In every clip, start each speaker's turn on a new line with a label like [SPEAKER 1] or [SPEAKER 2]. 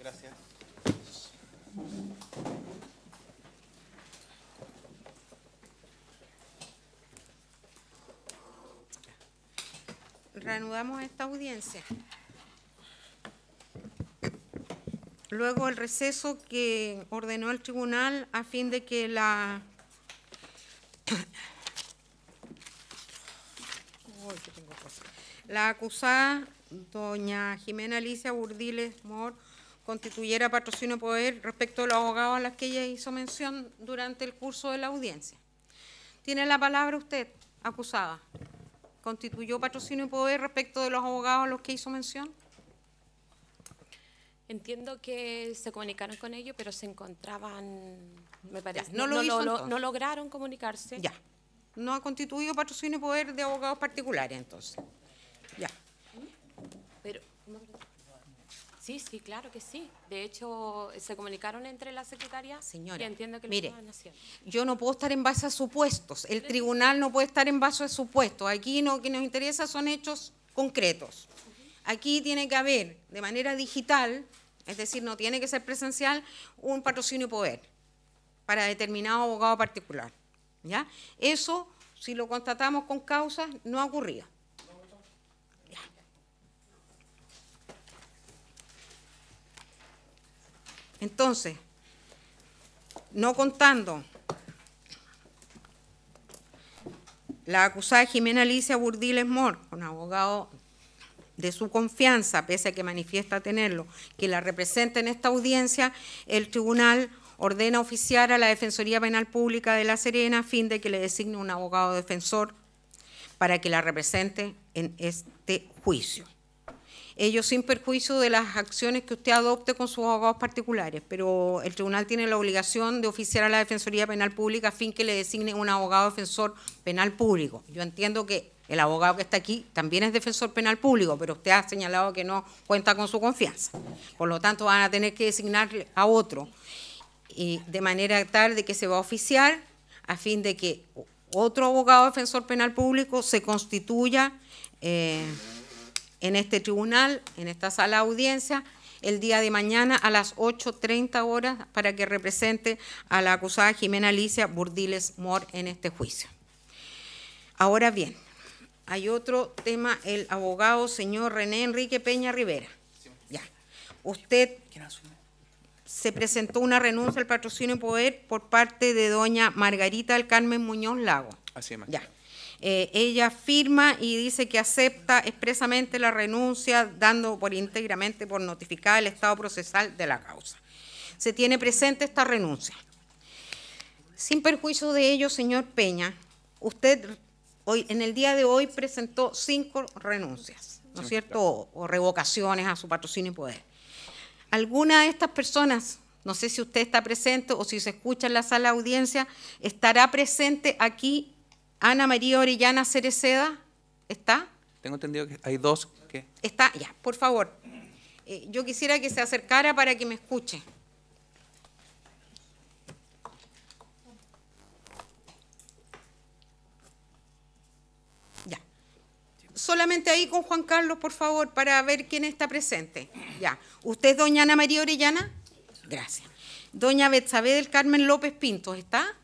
[SPEAKER 1] Gracias. Reanudamos esta audiencia. Luego el receso que ordenó el tribunal a fin de que la... la acusada, doña Jimena Alicia Burdiles Mor, constituyera patrocinio poder respecto de los abogados a los que ella hizo mención durante el curso de la audiencia. Tiene la palabra usted, acusada. ¿Constituyó patrocinio poder respecto de los abogados a los que hizo mención? Entiendo que se comunicaron con ellos, pero se encontraban, me parece. no, no lograron comunicarse. Ya. No ha constituido patrocinio poder de abogados particulares, entonces. Sí, sí, claro que sí. De hecho, se comunicaron entre la secretaria Señora, y entiendo que lo mire, Yo no puedo estar en base a supuestos. El tribunal no puede estar en base a supuestos. Aquí lo que nos interesa son hechos concretos. Aquí tiene que haber, de manera digital, es decir, no tiene que ser presencial, un patrocinio poder para determinado abogado particular. ¿ya? Eso, si lo constatamos con causas, no ha ocurrido. Entonces, no contando la acusada Jimena Alicia Burdiles Mor, un abogado de su confianza, pese a que manifiesta tenerlo, que la represente en esta audiencia, el tribunal ordena oficiar a la Defensoría Penal Pública de La Serena a fin de que le designe un abogado defensor para que la represente en este juicio ellos sin perjuicio de las acciones que usted adopte con sus abogados particulares, pero el tribunal tiene la obligación de oficiar a la Defensoría Penal Pública a fin que le designe un abogado defensor penal público. Yo entiendo que el abogado que está aquí también es defensor penal público, pero usted ha señalado que no cuenta con su confianza. Por lo tanto, van a tener que designar a otro, y de manera tal de que se va a oficiar a fin de que otro abogado defensor penal público se constituya. Eh, en este tribunal, en esta sala de audiencia, el día de mañana a las 8.30 horas para que represente a la acusada Jimena Alicia Burdiles Mor en este juicio. Ahora bien, hay otro tema, el abogado señor René Enrique Peña Rivera. Ya. Usted se presentó una renuncia al patrocinio y poder por parte de doña Margarita del Carmen Muñoz Lago. Así es, Ya. Eh, ella firma y dice que acepta expresamente la renuncia, dando por íntegramente por notificada el estado procesal de la causa. Se tiene presente esta renuncia. Sin perjuicio de ello, señor Peña, usted hoy, en el día de hoy presentó cinco renuncias, ¿no es cierto? O, revocaciones a su patrocinio y poder. ¿Alguna de estas personas no sé si usted está presente o si se escucha en la sala de audiencia, estará presente aquí Ana María Orellana Cereceda, ¿está? Tengo entendido que hay dos que... Está, ya, por favor. Eh, yo quisiera que se acercara para que me escuche. Ya. Solamente ahí con Juan Carlos, por favor, para ver quién está presente. Ya. ¿Usted doña Ana María Orellana? Gracias. Doña Betsabé del Carmen López Pinto, ¿está?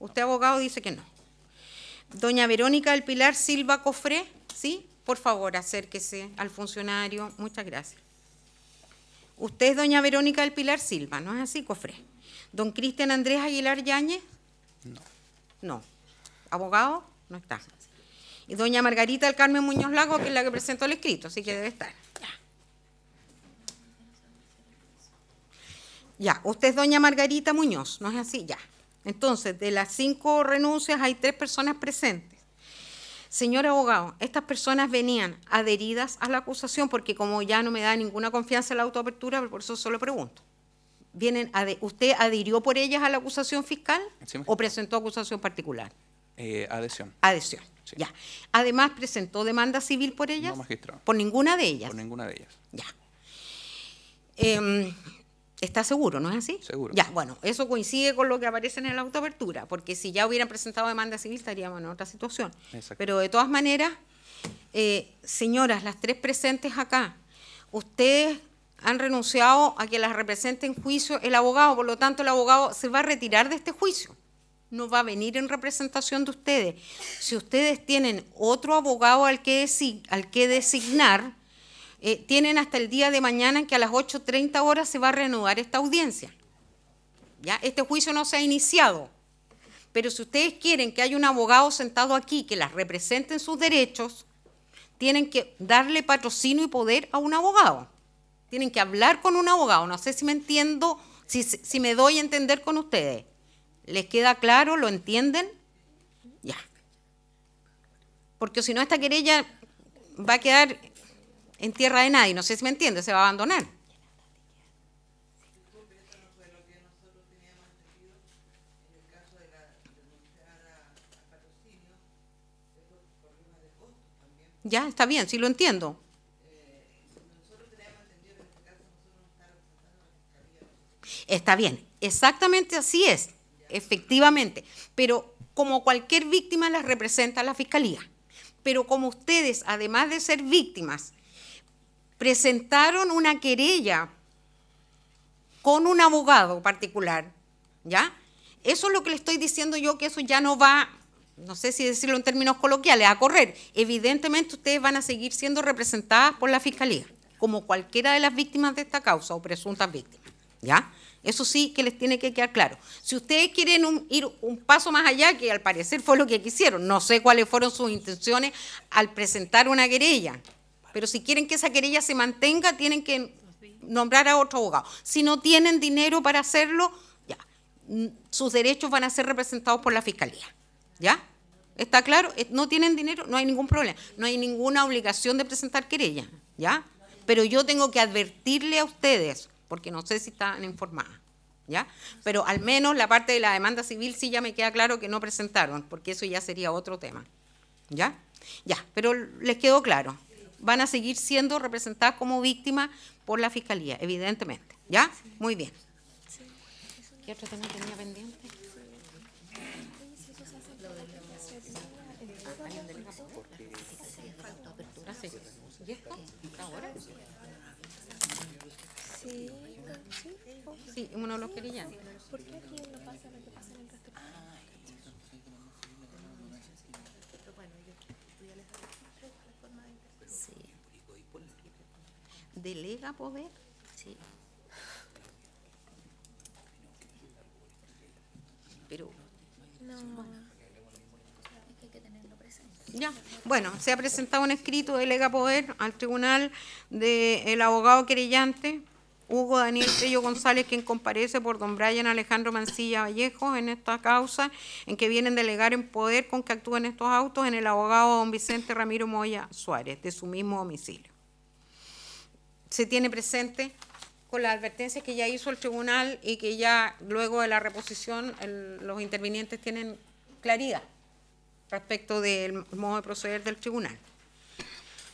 [SPEAKER 1] Usted abogado dice que no. Doña Verónica del Pilar Silva Cofré, ¿sí? Por favor, acérquese al funcionario. Muchas gracias. Usted es doña Verónica del Pilar Silva, ¿no es así, Cofré? Don Cristian Andrés Aguilar Yáñez. No. No. ¿Abogado? No está. Y doña Margarita del Carmen Muñoz Lago, que es la que presentó el escrito, así que debe estar. Ya. Ya, usted es doña Margarita Muñoz, ¿no es así? Ya. Entonces, de las cinco renuncias hay tres personas presentes. Señor abogado, estas personas venían adheridas a la acusación porque como ya no me da ninguna confianza en la autoapertura, por eso solo pregunto. ¿Usted adhirió por ellas a la acusación fiscal o presentó acusación particular? Eh, adhesión. Adhesión, ya. Además, ¿presentó demanda civil por ellas? magistrado. ¿Por ninguna de ellas? Por ninguna de ellas. Ya. Em, Está seguro, ¿no es así? Seguro. Ya, bueno, eso coincide con lo que aparece en la autoapertura, porque si ya hubieran presentado demanda civil estaríamos en otra situación. Pero de todas maneras, eh, señoras, las tres presentes acá, ustedes han renunciado a que las represente en juicio el abogado, por lo tanto el abogado se va a retirar de este juicio, no va a venir en representación de ustedes. Si ustedes tienen otro abogado al que designar, eh, tienen hasta el día de mañana en que a las 8.30 horas se va a reanudar esta audiencia. ¿Ya? Este juicio no se ha iniciado, pero si ustedes quieren que haya un abogado sentado aquí que las represente en sus derechos, tienen que darle patrocinio y poder a un abogado. Tienen que hablar con un abogado. No sé si me entiendo, si, si me doy a entender con ustedes. ¿Les queda claro? ¿Lo entienden? Ya. Porque si no, esta querella va a quedar en tierra de nadie, no sé si me entiende, se va a abandonar. Ya, está bien, sí lo entiendo. Está bien, exactamente así es, efectivamente. Pero como cualquier víctima las representa la fiscalía. Pero como ustedes, además de ser víctimas, presentaron una querella con un abogado particular, ¿ya? Eso es lo que le estoy diciendo yo, que eso ya no va, no sé si decirlo en términos coloquiales, a correr. Evidentemente ustedes van a seguir siendo representadas por la Fiscalía, como cualquiera de las víctimas de esta causa o presuntas víctimas, ¿ya? Eso sí que les tiene que quedar claro. Si ustedes quieren ir un paso más allá, que al parecer fue lo que quisieron, no sé cuáles fueron sus intenciones al presentar una querella, pero si quieren que esa querella se mantenga, tienen que nombrar a otro abogado. Si no tienen dinero para hacerlo, ya, mm, sus derechos van a ser representados por la fiscalía. ¿Ya? ¿Está claro? Eh, no tienen dinero, no hay ningún problema. No hay ninguna obligación de presentar querella. ¿Ya? Pero yo tengo que advertirle a ustedes, porque no sé si están informadas. ¿Ya? Pero al menos la parte de la demanda civil sí ya me queda claro que no presentaron, porque eso ya sería otro tema. ¿Ya? Ya, pero les quedó claro van a seguir siendo representadas como víctimas por la Fiscalía, evidentemente. ¿Ya? Muy bien. ¿Qué otro tema tenía pendiente? ¿Y esto? ¿Ahora? Sí, sí. Sí, uno lo quería. ¿Por qué aquí no pasa lo que delega poder. Sí. Pero. No. Ya. Bueno, se ha presentado un escrito de Poder al tribunal del abogado querellante Hugo Daniel Tello González, quien comparece por don Brian Alejandro Mancilla Vallejo en esta causa, en que vienen delegar en poder con que actúen estos autos en el abogado don Vicente Ramiro Moya Suárez, de su mismo domicilio se tiene presente con las advertencias que ya hizo el tribunal y que ya luego de la reposición los intervinientes tienen claridad respecto del modo de proceder del tribunal.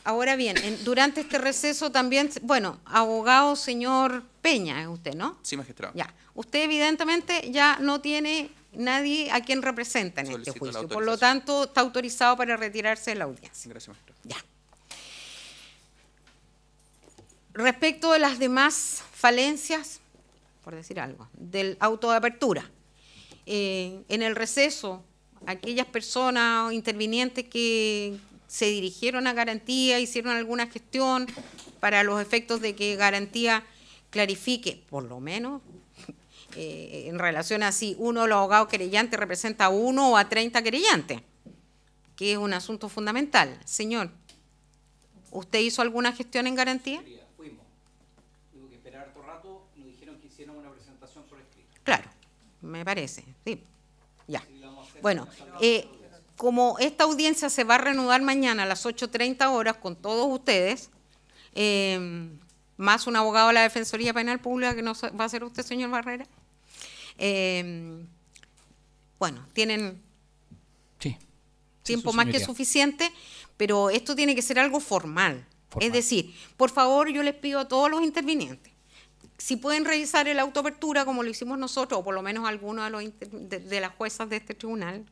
[SPEAKER 1] Ahora bien, durante este receso también, bueno, abogado señor Peña es usted, ¿no? Sí, magistrado. Ya. Usted evidentemente ya no tiene nadie a quien representa en este juicio, por lo tanto está autorizado para retirarse de la audiencia. Gracias, magistrado. Ya. Respecto de las demás falencias, por decir algo, del auto de apertura, eh, en el receso, aquellas personas o intervinientes que se dirigieron a garantía, hicieron alguna gestión para los efectos de que garantía clarifique, por lo menos eh, en relación a si uno de los abogados querellantes representa a uno o a 30 querellantes, que es un asunto fundamental. Señor, ¿usted hizo alguna gestión en garantía? Claro, me parece, Ya. Bueno, eh, como esta audiencia se va a reanudar mañana a las 8.30 horas con todos ustedes, em, más un abogado de la Defensoría Penal Pública que no va a ser usted, señor Barrera. Em, bueno, tienen tiempo más que suficiente, pero esto tiene que ser algo formal. Es decir, por favor, yo les pido a todos los intervinientes si pueden revisar el autoapertura como lo hicimos nosotros, o por lo menos algunos de, las juezas de este tribunal,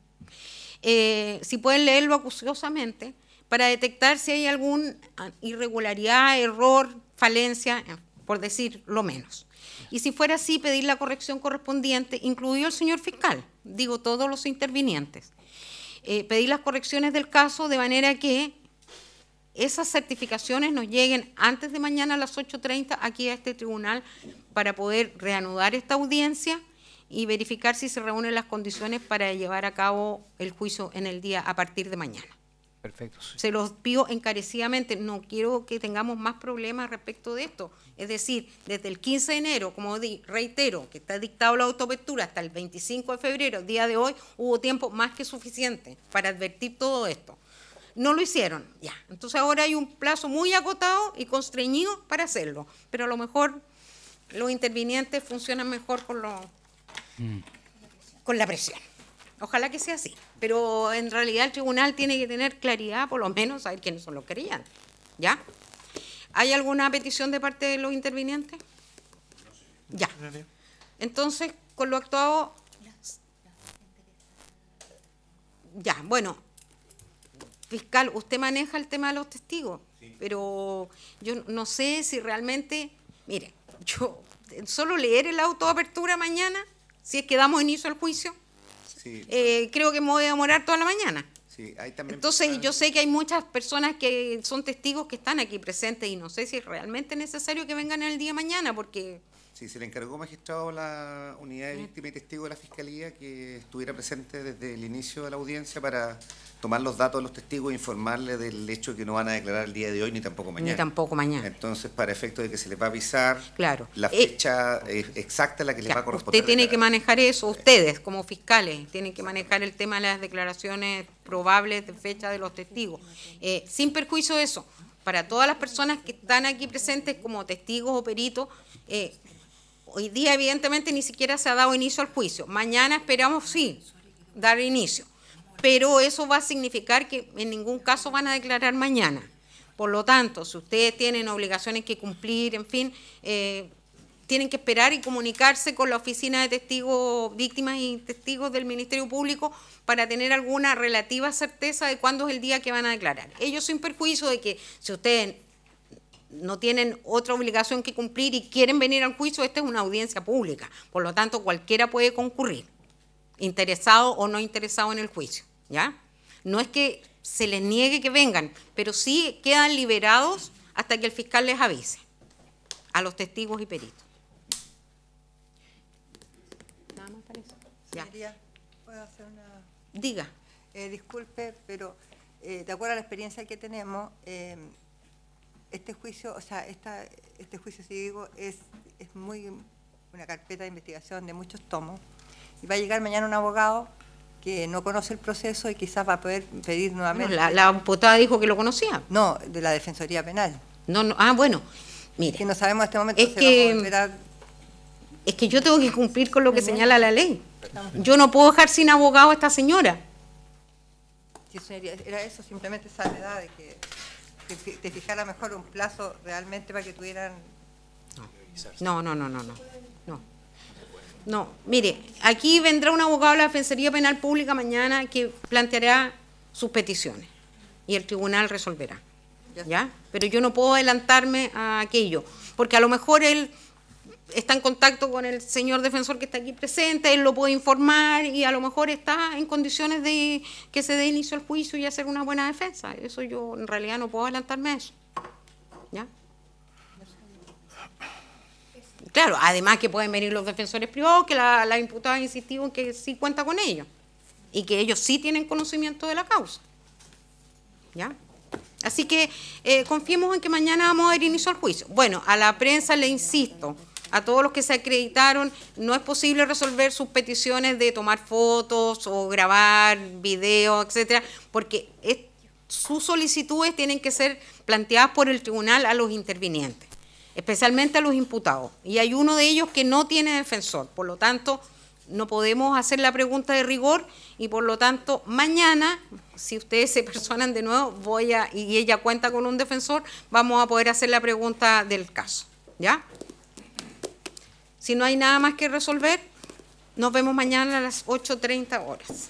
[SPEAKER 1] eh, si pueden leerlo acuciosamente para detectar si hay alguna ah, irregularidad, error, falencia, eh, por decir lo menos. Y si fuera así, pedir la corrección correspondiente, incluido el señor fiscal, digo todos los intervinientes. Eh, pedir las correcciones del caso de manera que esas certificaciones nos lleguen antes de mañana a las 8.30 aquí a este tribunal para poder reanudar esta audiencia y verificar si se reúnen las condiciones para llevar a cabo el juicio en el día a partir de mañana. Perfecto. Se los pido encarecidamente, no quiero que tengamos más problemas respecto de esto. Es decir, desde el 15 de enero, como reitero, que está dictado la autopectura hasta el 25 de febrero, día de hoy, hubo tiempo más que suficiente para advertir todo esto. No lo hicieron, ya. Entonces ahora hay un plazo muy agotado y constreñido para hacerlo, pero a lo mejor los intervinientes funcionan mejor con, lo, mm. con la presión. Ojalá que sea así, pero en realidad el tribunal tiene que tener claridad, por lo menos ver quiénes son los querían, ¿ya? ¿Hay alguna petición de parte de los intervinientes? Ya. Entonces, con lo actuado... Ya, bueno, fiscal, usted maneja el tema de los testigos, pero yo no sé si realmente, mire, yo solo leer el auto apertura mañana, si es que damos inicio al juicio, eh, creo que me voy a demorar toda la mañana. Entonces yo sé que hay muchas personas que son testigos que están aquí presentes y no sé si es realmente necesario que vengan el día mañana porque Sí, se le encargó, magistrado, la unidad de víctima y testigo de la Fiscalía que estuviera presente desde el inicio de la audiencia para tomar los datos de los testigos e informarles del hecho que no van a declarar el día de hoy ni tampoco mañana. Ni tampoco mañana. Entonces, para efecto de que se les va a avisar la eh, fecha eh, exacta a la que les va a corresponder. Usted tiene que manejar eso, ustedes como fiscales, tienen que manejar el tema de las declaraciones probables de fecha de los testigos. Eh, sin perjuicio de eso, para todas las personas que están aquí presentes como testigos o peritos, eh, hoy día evidentemente ni siquiera se ha dado inicio al juicio. Mañana esperamos sí dar inicio, pero eso va a significar que en ningún caso van a declarar mañana. Por lo tanto, si ustedes tienen obligaciones que cumplir, en fin, eh, tienen que esperar y comunicarse con la oficina de testigos, víctimas y testigos del Ministerio Público para tener alguna relativa certeza de cuándo es el día que van a declarar. Ellos sin perjuicio de que si ustedes no tienen otra obligación que cumplir y quieren venir al juicio, esta es una audiencia pública. Por lo tanto, cualquiera puede concurrir, interesado o no interesado en el juicio. ¿ya? No es que se les niegue que vengan, pero sí quedan liberados hasta que el fiscal les avise a los testigos y peritos. Nada más Diga. Eh, disculpe, pero eh, de acuerdo a la experiencia que tenemos, eh, este juicio, o sea, esta, este juicio, si digo, es, muy una carpeta de investigación de muchos tomos, y va a llegar mañana un abogado que no conoce el proceso y quizás va a poder pedir nuevamente. la, la dijo que lo conocía. No, de la Defensoría Penal. No, no, ah, bueno, mire. Que no sabemos en este momento es que, Es que yo tengo que cumplir con lo que señala la ley. Yo no puedo dejar sin abogado a esta señora. Sí, señoría, era eso, simplemente esa edad de que te, fijara mejor un plazo realmente para que tuvieran... No, no, no, no, no. No, no. mire, aquí vendrá un abogado de la Defensoría Penal Pública mañana que planteará sus peticiones y el tribunal resolverá. ¿Ya? Pero yo no puedo adelantarme a aquello, porque a lo mejor él está en contacto con el señor defensor que está aquí presente, él lo puede informar y a lo mejor está en condiciones de que se dé inicio al juicio y hacer una buena defensa. Eso yo en realidad no puedo adelantarme a eso. ¿Ya? Claro, además que pueden venir los defensores privados, que la, imputada ha insistido en que sí cuenta con ellos y que ellos sí tienen conocimiento de la causa. ¿Ya? Así que eh, confiemos en que mañana vamos a dar inicio al juicio. Bueno, a la prensa le insisto a todos los que se acreditaron, no es posible resolver sus peticiones de tomar fotos o grabar videos, etcétera, porque sus solicitudes tienen que ser planteadas por el tribunal a los intervinientes, especialmente a los imputados. Y hay uno de ellos que no tiene defensor, por lo tanto, no podemos hacer la pregunta de rigor y por lo tanto mañana, si ustedes se personan de nuevo, voy a y ella cuenta con un defensor, vamos a poder hacer la pregunta del caso, ¿ya? Si no hay nada más que resolver, nos vemos mañana a las 8.30 horas.